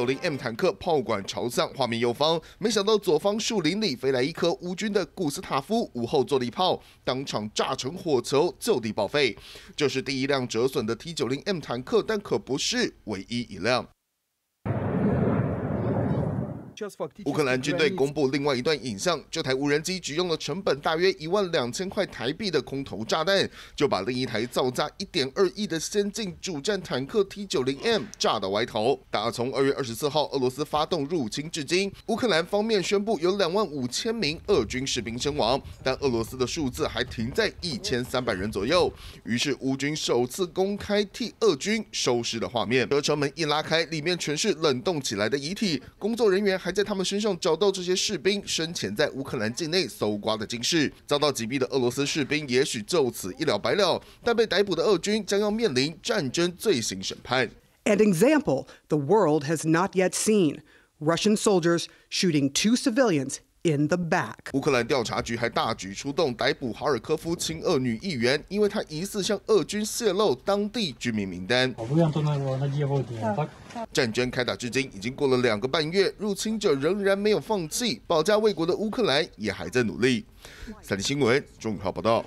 九零 m 坦克炮管朝向画面右方，没想到左方树林里飞来一颗乌军的古斯塔夫午后坐力炮，当场炸成火球，就地报废。这是第一辆折损的 t 九零 m 坦克，但可不是唯一一辆。乌克兰军队公布另外一段影像，这台无人机只用了成本大约一万两千块台币的空投炸弹，就把另一台造价一点二亿的先进主战坦克 T90M 炸到歪头。打从二月二十四号俄罗斯发动入侵至今，乌克兰方面宣布有两万五千名俄军士兵身亡，但俄罗斯的数字还停在一千三百人左右。于是乌军首次公开替俄军收尸的画面，车门一拉开，里面全是冷冻起来的遗体，工作人员还。在他们身上找到这些士兵生前在乌克兰境内搜刮的金饰，遭到击毙的俄罗斯士兵也许就此一了百了，但被逮捕的俄军将要面临战争罪行审判。An example the world has not yet seen: Russian soldiers shooting two civilians. 乌克兰调查局还大举出动逮捕哈尔科夫亲俄女议员，因为她疑似向俄军泄露当地居民名单。战争开打至今已经过了两个半月，入侵者仍然没有放弃，保家卫国的乌克兰也还在努力。三立新闻中午浩报道。